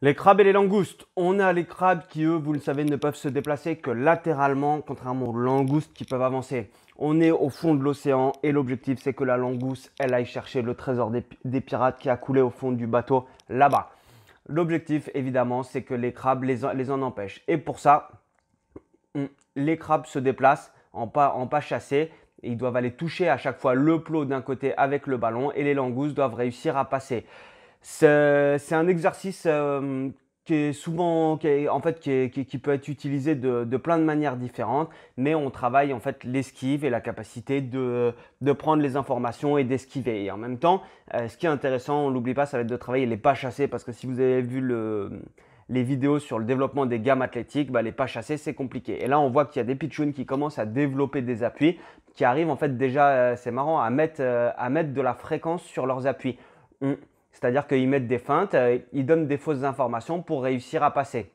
Les crabes et les langoustes. On a les crabes qui, eux, vous le savez, ne peuvent se déplacer que latéralement, contrairement aux langoustes qui peuvent avancer. On est au fond de l'océan et l'objectif, c'est que la langouste, elle aille chercher le trésor des, pirates qui a coulé au fond du bateau là-bas. L'objectif, évidemment, c'est que les crabes les, en empêchent. Et pour ça, les crabes se déplacent en pas, en pas chassés. Ils doivent aller toucher à chaque fois le plot d'un côté avec le ballon et les langoustes doivent réussir à passer. C'est un exercice euh, qui est souvent, qui en fait, qui, peut être utilisé de, plein de manières différentes, mais on travaille en fait l'esquive et la capacité de, de, prendre les informations et d'esquiver. Et en même temps, euh, ce qui est intéressant, on l'oublie pas, ça va être de travailler les pas chassés, parce que si vous avez vu les vidéos sur le développement des gammes athlétiques, bah, les pas chassés, c'est compliqué. Et là, on voit qu'il y a des pitchounes qui commencent à développer des appuis, qui arrivent en fait déjà, euh, c'est marrant, à mettre, de la fréquence sur leurs appuis. C'est-à-dire qu'ils mettent des feintes, euh, ils donnent des fausses informations pour réussir à passer.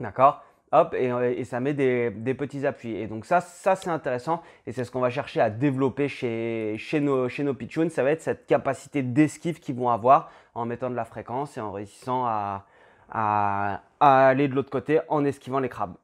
D'accord Hop, euh, et, ça met des, petits appuis. Et donc ça, ça c'est intéressant et c'est ce qu'on va chercher à développer chez, nos, chez pitchouns. Ça va être cette capacité d'esquive qu'ils vont avoir en mettant de la fréquence et en réussissant à aller de l'autre côté en esquivant les crabes.